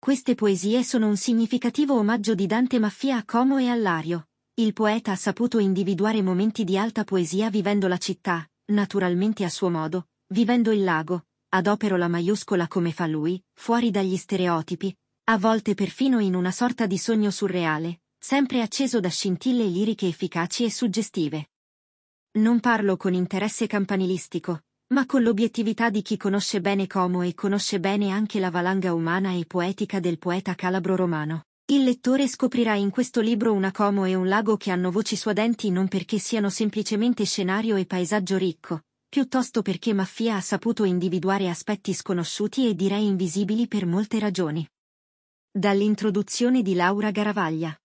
Queste poesie sono un significativo omaggio di Dante Maffia a Como e all'Ario. Il poeta ha saputo individuare momenti di alta poesia vivendo la città, naturalmente a suo modo, vivendo il lago, ad adopero la maiuscola come fa lui, fuori dagli stereotipi, a volte perfino in una sorta di sogno surreale, sempre acceso da scintille liriche efficaci e suggestive. Non parlo con interesse campanilistico, ma con l'obiettività di chi conosce bene Como e conosce bene anche la valanga umana e poetica del poeta calabro romano. Il lettore scoprirà in questo libro una Como e un lago che hanno voci suadenti non perché siano semplicemente scenario e paesaggio ricco, piuttosto perché Maffia ha saputo individuare aspetti sconosciuti e direi invisibili per molte ragioni. Dall'introduzione di Laura Garavaglia